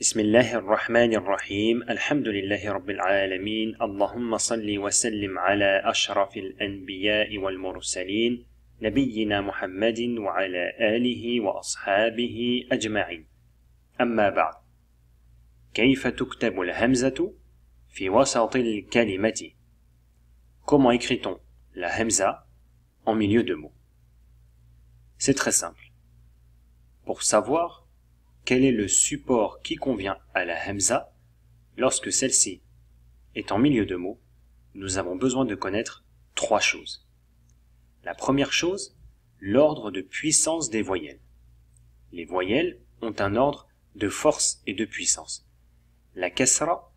بسم الله الرحمن الرحيم الحمد لله رب العالمين اللهم صل وسلم على اشرف الانبياء والمرسلين نبينا محمد وعلى اله واصحابه اجمعين اما بعد كيف تكتب الهمزه في وسط الكلمه comment écrit-on la hamza en milieu de mot c'est très simple pour savoir quel est le support qui convient à la hamza lorsque celle-ci est en milieu de mots, nous avons besoin de connaître trois choses. La première chose, l'ordre de puissance des voyelles. Les voyelles ont un ordre de force et de puissance. La kasra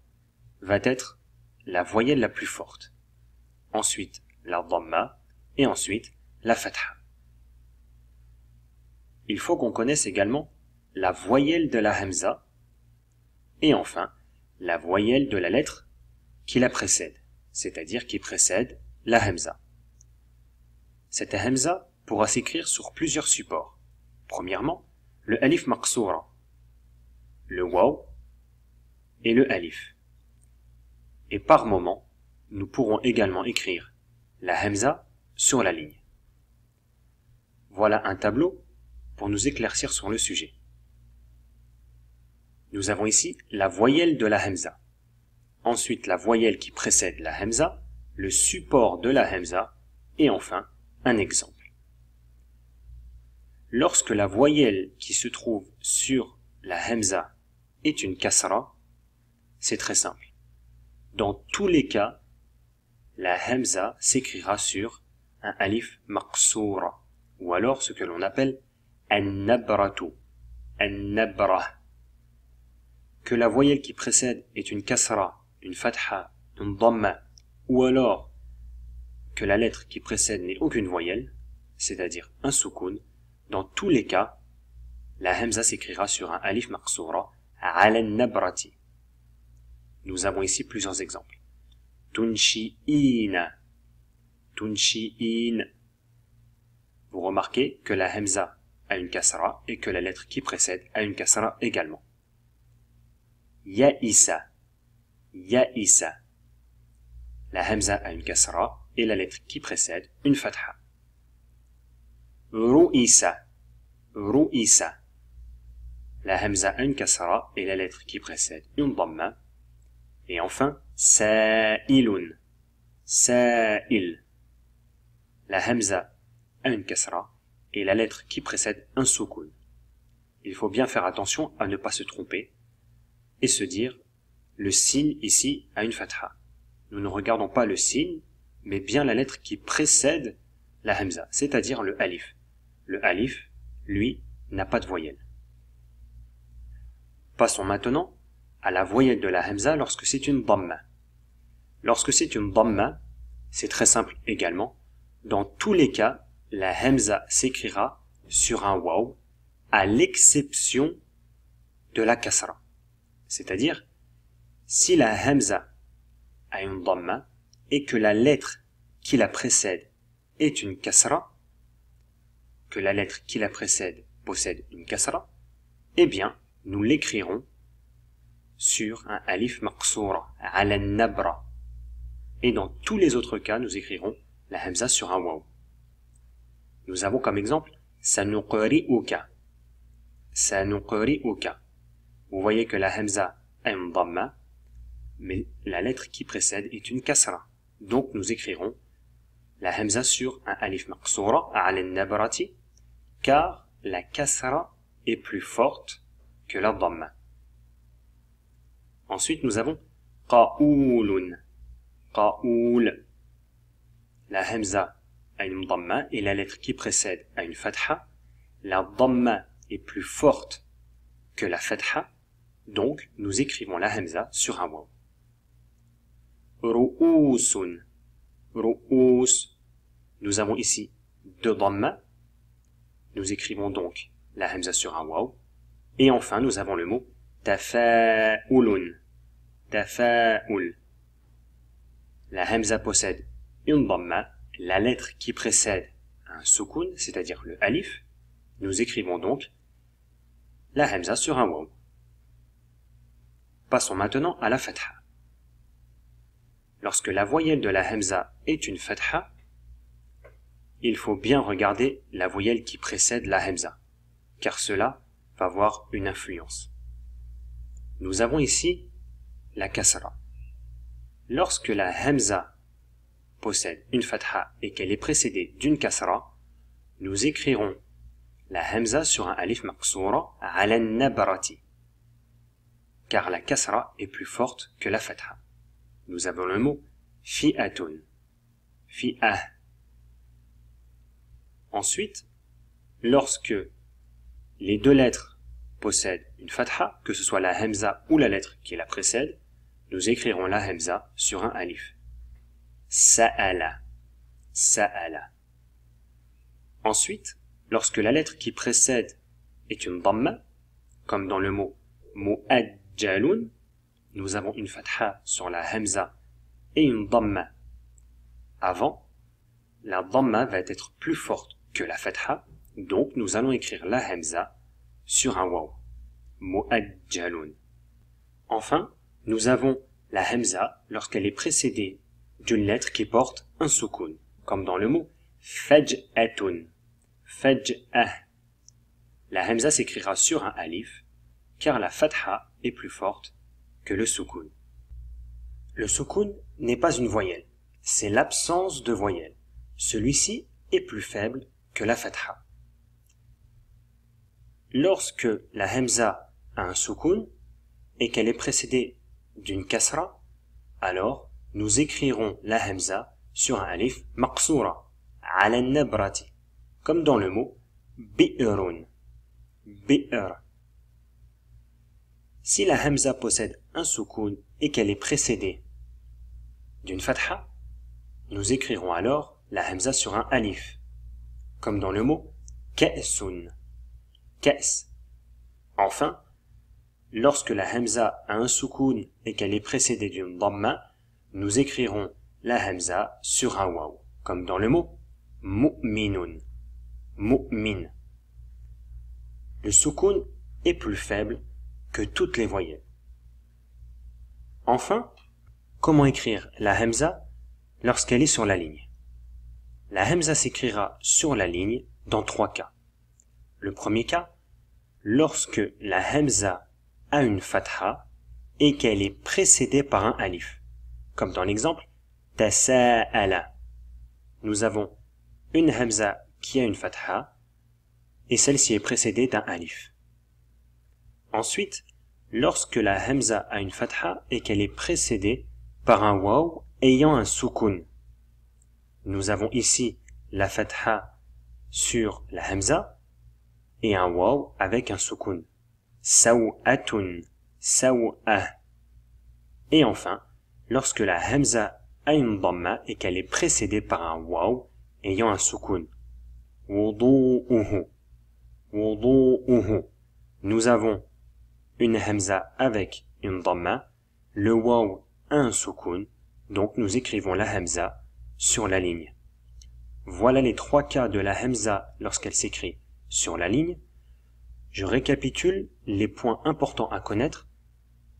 va être la voyelle la plus forte. Ensuite, la dhamma et ensuite la fatha. Il faut qu'on connaisse également la voyelle de la hamza, et enfin la voyelle de la lettre qui la précède, c'est-à-dire qui précède la hamza. Cette hamza pourra s'écrire sur plusieurs supports. Premièrement, le alif maqsoura, le waw et le alif. Et par moment, nous pourrons également écrire la hamza sur la ligne. Voilà un tableau pour nous éclaircir sur le sujet. Nous avons ici la voyelle de la Hamza. Ensuite, la voyelle qui précède la Hamza, le support de la Hamza, et enfin, un exemple. Lorsque la voyelle qui se trouve sur la Hamza est une kasra, c'est très simple. Dans tous les cas, la Hamza s'écrira sur un alif maqsoura, ou alors ce que l'on appelle un nabratu an-nabra, que la voyelle qui précède est une kasra, une fatha, une dhamma, ou alors que la lettre qui précède n'est aucune voyelle, c'est-à-dire un soukoun, dans tous les cas, la hamza s'écrira sur un alif maqsura alen nabrati. Nous avons ici plusieurs exemples. tunshi in Vous remarquez que la hamza a une kasra et que la lettre qui précède a une kasra également. Yaïsa. Yaïsa. La hamza a une kasra et la lettre qui précède une fatha. Ru'isa. Ru'isa. La hamza a une kasra et la lettre qui précède une dhamma. Et enfin, sa'ilun. Sa'il. La hamza a une kasra et la lettre qui précède un sukun. Il faut bien faire attention à ne pas se tromper et se dire le signe ici a une fatha. Nous ne regardons pas le signe, mais bien la lettre qui précède la hamza, c'est-à-dire le alif. Le alif, lui, n'a pas de voyelle. Passons maintenant à la voyelle de la hamza lorsque c'est une dhamma. Lorsque c'est une dhamma, c'est très simple également. Dans tous les cas, la hamza s'écrira sur un waw, à l'exception de la kasra. C'est-à-dire, si la hamza a une dhamma et que la lettre qui la précède est une kasra, que la lettre qui la précède possède une kasra, eh bien, nous l'écrirons sur un alif maqsoura, ala nabra. Et dans tous les autres cas, nous écrirons la hamza sur un waw. Nous avons comme exemple sanuqri'uka. uka. Vous voyez que la hamza est une mais la lettre qui précède est une kasra. Donc nous écrirons la hamza sur un alif maqsura al nabrati, car la kasra est plus forte que la dhamma. Ensuite nous avons qaoulun, qaoul. La hamza a une dhamma et la lettre qui précède a une fatha. La dhamma est plus forte que la fatha donc, nous écrivons la hamza sur un waw. Ru'usun. Ru'us. Nous avons ici deux dhamma. Nous écrivons donc la hamza sur un waw. Et enfin, nous avons le mot tafa'ulun. Tafa'ul. La hamza possède une dhamma, la lettre qui précède un sukun, c'est-à-dire le alif. Nous écrivons donc la hamza sur un waw. Passons maintenant à la fatha. Lorsque la voyelle de la hamza est une fatha, il faut bien regarder la voyelle qui précède la hamza, car cela va avoir une influence. Nous avons ici la kasra. Lorsque la hamza possède une fatha et qu'elle est précédée d'une kasra, nous écrirons la hamza sur un alif à ala nabrati car la kasra est plus forte que la fatha. Nous avons le mot fi'atun. Fi'ah. Ensuite, lorsque les deux lettres possèdent une fatha, que ce soit la hamza ou la lettre qui la précède, nous écrirons la hamza sur un alif. Sa'ala. Sa'ala. Ensuite, lorsque la lettre qui précède est une dhamma, comme dans le mot mu'ad nous avons une fatha sur la hamza et une dhamma. Avant, la dhamma va être plus forte que la fatha, donc nous allons écrire la hamza sur un waw. Enfin, nous avons la hamza lorsqu'elle est précédée d'une lettre qui porte un soukoun, comme dans le mot faj'atun. Faj'ah. La hamza s'écrira sur un alif car la fatha est plus forte que le soukoun. Le soukoun n'est pas une voyelle, c'est l'absence de voyelle. Celui-ci est plus faible que la fatha. Lorsque la hamza a un soukoun et qu'elle est précédée d'une kasra, alors nous écrirons la hamza sur un alif maqsura, ala nabrati, comme dans le mot bi'run. Bi'r si la hamza possède un soukoun et qu'elle est précédée d'une fatha, nous écrirons alors la hamza sur un alif, comme dans le mot ka'sun. Enfin, lorsque la hamza a un soukoun et qu'elle est précédée d'une dhamma, nous écrirons la hamza sur un waw, comme dans le mot mu'minun. Mu'min. Le soukoun est plus faible que toutes les voyelles. Enfin, comment écrire la Hamza lorsqu'elle est sur la ligne La Hamza s'écrira sur la ligne dans trois cas. Le premier cas, lorsque la Hamza a une fatha et qu'elle est précédée par un alif, comme dans l'exemple Tasa'ala. Nous avons une Hamza qui a une fatha et celle-ci est précédée d'un alif. Ensuite, lorsque la hamza a une fatha et qu'elle est précédée par un waw ayant un sukun. Nous avons ici la fatha sur la hamza et un waw avec un sukun. saou a Et enfin, lorsque la hamza a une dhamma et qu'elle est précédée par un waw ayant un sukun. Nous avons une hamza avec une dhamma, le waw un soukoun, donc nous écrivons la hamza sur la ligne. Voilà les trois cas de la hamza lorsqu'elle s'écrit sur la ligne. Je récapitule les points importants à connaître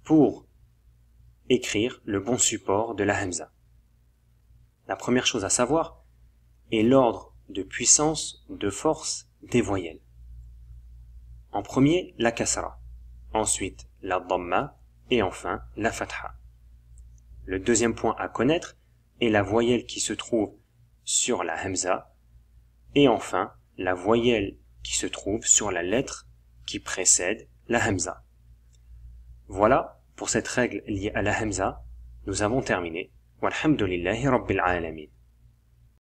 pour écrire le bon support de la hamza. La première chose à savoir est l'ordre de puissance, de force des voyelles. En premier, la kasra ensuite la Dhamma et enfin la Fatha. Le deuxième point à connaître est la voyelle qui se trouve sur la Hamza et enfin la voyelle qui se trouve sur la lettre qui précède la Hamza. Voilà pour cette règle liée à la Hamza, nous avons terminé. Walhamdulillahi Rabbil